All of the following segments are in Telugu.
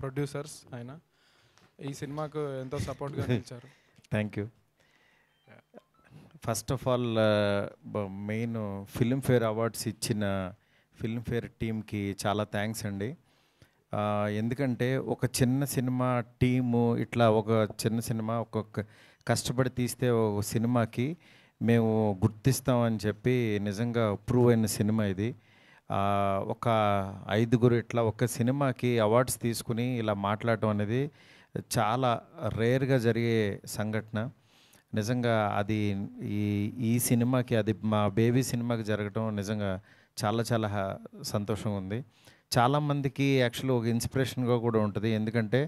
ప్రొడ్యూసర్స్ ఆయన ఈ సినిమాకు ఎంతో సపోర్ట్గా నిలిచారు thank you first of all main Filmfare awards ఇచ్చిన ఫిల్మ్ఫేర్ టీమ్కి చాలా థ్యాంక్స్ అండి ఎందుకంటే ఒక చిన్న సినిమా టీము ఇట్లా ఒక చిన్న సినిమా ఒక్కొక్క కష్టపడి తీస్తే ఒక సినిమాకి మేము గుర్తిస్తామని చెప్పి నిజంగా అప్రూవ్ అయిన సినిమా ఇది ఒక ఐదుగురు ఇట్లా ఒక సినిమాకి అవార్డ్స్ తీసుకుని ఇలా మాట్లాడటం అనేది చాలా రేర్గా జరిగే సంఘటన నిజంగా అది ఈ ఈ సినిమాకి అది మా బేబీ సినిమాకి జరగటం నిజంగా చాలా చాలా సంతోషంగా ఉంది చాలామందికి యాక్చువల్ ఒక ఇన్స్పిరేషన్గా కూడా ఉంటుంది ఎందుకంటే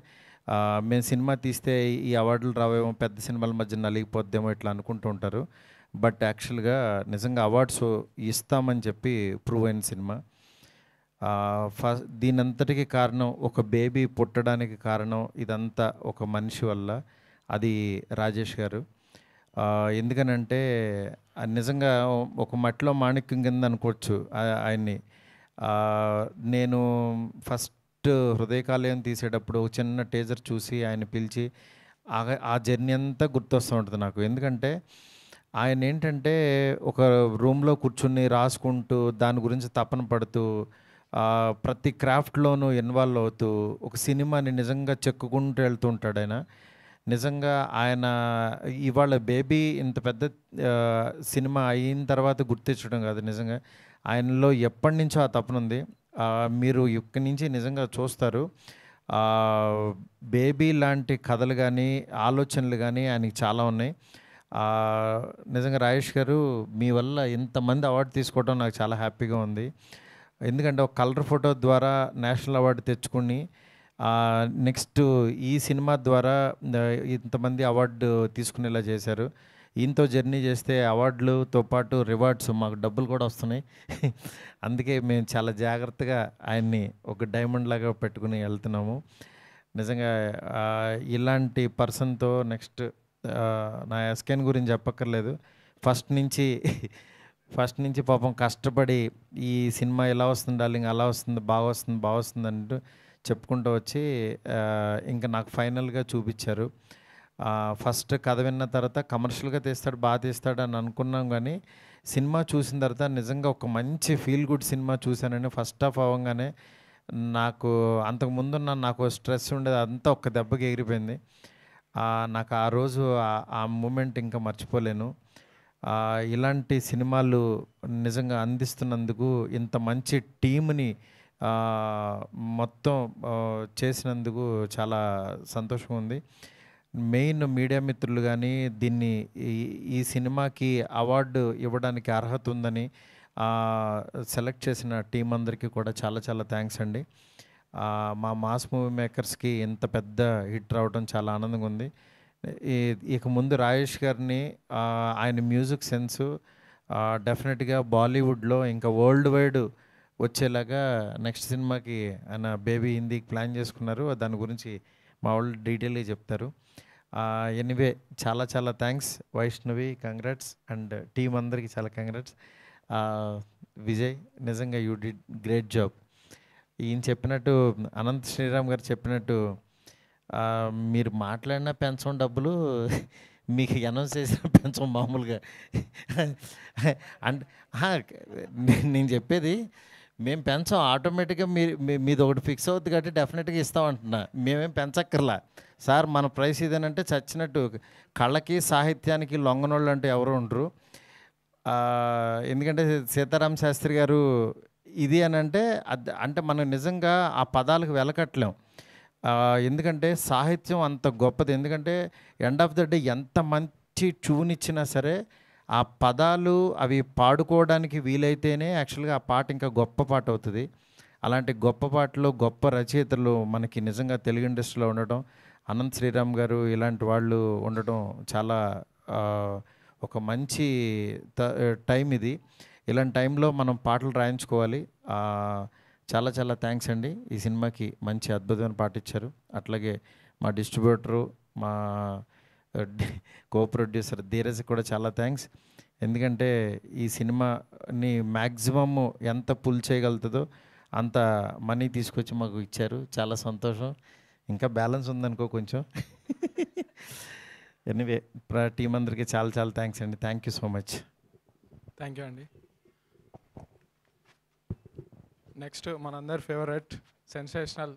మేము సినిమా తీస్తే ఈ అవార్డులు రావేమో పెద్ద సినిమాల మధ్య నలిగిపోద్దేమో ఇట్లా అనుకుంటూ ఉంటారు బట్ యాక్చువల్గా నిజంగా అవార్డ్స్ ఇస్తామని చెప్పి ప్రూవ్ అయిన సినిమా ఫస్ట్ దీనంతటికి కారణం ఒక బేబీ పుట్టడానికి కారణం ఇదంతా ఒక మనిషి వల్ల అది రాజేష్ గారు ఎందుకనంటే నిజంగా ఒక మట్టిలో మాణిక్యం కింద అనుకోవచ్చు ఆయన్ని నేను ఫస్ట్ హృదయకాలయం తీసేటప్పుడు చిన్న టేజర్ చూసి ఆయన పిలిచి ఆ జర్నీ అంతా గుర్తొస్తూ ఉంటుంది నాకు ఎందుకంటే ఆయన ఏంటంటే ఒక రూమ్లో కూర్చుని రాసుకుంటూ దాని గురించి తపన పడుతూ ప్రతి క్రాఫ్ట్లోనూ ఇన్వాల్వ్ అవుతూ ఒక సినిమాని నిజంగా చెక్కుకుంటూ వెళ్తూ ఉంటాడు ఆయన నిజంగా ఆయన ఇవాళ బేబీ ఇంత పెద్ద సినిమా అయిన తర్వాత గుర్తించడం కాదు నిజంగా ఆయనలో ఎప్పటి నుంచో ఆ తపన ఉంది మీరు ఇక్కడి నుంచి నిజంగా చూస్తారు బేబీ లాంటి కథలు కానీ ఆలోచనలు కానీ ఆయనకి చాలా ఉన్నాయి నిజంగా రాజేష్ గారు మీ వల్ల ఇంతమంది అవార్డు తీసుకోవడం నాకు చాలా హ్యాపీగా ఉంది ఎందుకంటే ఒక కలర్ ఫోటో ద్వారా నేషనల్ అవార్డు తెచ్చుకుని నెక్స్ట్ ఈ సినిమా ద్వారా ఇంతమంది అవార్డు తీసుకునేలా చేశారు ఈయనతో జర్నీ చేస్తే అవార్డులతో పాటు రివార్డ్స్ మాకు డబ్బులు కూడా వస్తున్నాయి అందుకే మేము చాలా జాగ్రత్తగా ఆయన్ని ఒక డైమండ్ లాగా పెట్టుకుని వెళ్తున్నాము నిజంగా ఇలాంటి పర్సన్తో నెక్స్ట్ నా ఎస్కెన్ గురించి చెప్పక్కర్లేదు ఫస్ట్ నుంచి ఫస్ట్ నుంచి పాపం కష్టపడి ఈ సినిమా ఎలా వస్తుంది డార్లింగ్ అలా వస్తుంది బాగా వస్తుంది బాగా వస్తుంది అంటూ చెప్పుకుంటూ వచ్చి ఇంకా నాకు ఫైనల్గా చూపించారు ఫస్ట్ కథ విన్న తర్వాత కమర్షియల్గా తీస్తాడు బాగా తీస్తాడు అని అనుకున్నాం కానీ సినిమా చూసిన తర్వాత నిజంగా ఒక మంచి ఫీల్ గుడ్ సినిమా చూశానని ఫస్ట్ ఆఫ్ అవ్వగానే నాకు అంతకుముందున్న నాకు స్ట్రెస్ ఉండేది అంతా ఒక్క దెబ్బకి ఎగిరిపోయింది నాకు ఆ రోజు ఆ మూమెంట్ ఇంకా మర్చిపోలేను ఇలాంటి సినిమాలు నిజంగా అందిస్తున్నందుకు ఇంత మంచి టీంని మొత్తం చేసినందుకు చాలా సంతోషం ఉంది మెయిన్ మీడియా మిత్రులు కానీ దీన్ని ఈ సినిమాకి అవార్డు ఇవ్వడానికి అర్హత ఉందని సెలెక్ట్ చేసిన టీం అందరికీ కూడా చాలా చాలా థ్యాంక్స్ అండి మా మాస్ మూవీ మేకర్స్కి ఇంత పెద్ద హిట్ రావడం చాలా ఆనందంగా ఉంది ఇక ముందు రాజేష్ గారిని ఆయన మ్యూజిక్ సెన్సు డెఫినెట్గా బాలీవుడ్లో ఇంకా వరల్డ్ వైడ్ వచ్చేలాగా నెక్స్ట్ సినిమాకి ఆయన బేబీ హిందీకి ప్లాన్ చేసుకున్నారు దాని గురించి మా వాళ్ళు డీటెయిల్గా చెప్తారు ఎనీవే చాలా చాలా thanks Vaishnavi congrats and team అందరికీ చాలా కంగ్రాట్స్ విజయ్ నిజంగా యూ డిడ్ గ్రేట్ జాబ్ ఈయన చెప్పినట్టు అనంత్ శ్రీరామ్ గారు చెప్పినట్టు మీరు మాట్లాడిన పెన్షన్ డబ్బులు మీకు అనౌన్స్ చేసిన పెన్షన్ మామూలుగా అంటే నేను చెప్పేది మేము పెంచం ఆటోమేటిక్గా మీరు మీది ఒకటి ఫిక్స్ అవుతుంది కాబట్టి డెఫినెట్గా ఇస్తాం అంటున్నా మేమేం పెంచక్కర్లా సార్ మన ప్రైస్ ఇదేనంటే చచ్చినట్టు కళ్ళకి సాహిత్యానికి లొంగనోళ్ళు అంటూ ఎవరు ఉండరు ఎందుకంటే సీతారామ శాస్త్రి గారు ఇది అని అంటే అంటే మనం నిజంగా ఆ పదాలకు వెలకట్లేం ఎందుకంటే సాహిత్యం అంత గొప్పది ఎందుకంటే ఎండ్ ఆఫ్ ద డే ఎంత మంచి ట్యూన్ ఇచ్చినా సరే ఆ పదాలు అవి పాడుకోవడానికి వీలైతేనే యాక్చువల్గా ఆ పాట ఇంకా గొప్ప పాట అవుతుంది అలాంటి గొప్ప పాటలు గొప్ప రచయితలు మనకి నిజంగా తెలుగు ఇండస్ట్రీలో ఉండటం అనంత్ శ్రీరామ్ గారు ఇలాంటి వాళ్ళు ఉండటం చాలా ఒక మంచి టైం ఇది ఇలాంటి టైంలో మనం పాటలు రాయించుకోవాలి చాలా చాలా థ్యాంక్స్ అండి ఈ సినిమాకి మంచి అద్భుతమైన పాట ఇచ్చారు అట్లాగే మా డిస్ట్రిబ్యూటరు మా కో ప్రొడ్యూసర్ ధీరజ్ కూడా చాలా థ్యాంక్స్ ఎందుకంటే ఈ సినిమాని మ్యాక్సిమమ్ ఎంత పుల్ చేయగలుగుతుందో అంత మనీ తీసుకొచ్చి మాకు ఇచ్చారు చాలా సంతోషం ఇంకా బ్యాలెన్స్ ఉందనుకో కొంచెం ఎనీవే టీం అందరికీ చాలా చాలా థ్యాంక్స్ అండి thank you so much thank you అండి నెక్స్ట్ మనందరి ఫేవరెట్ సెన్సేషనల్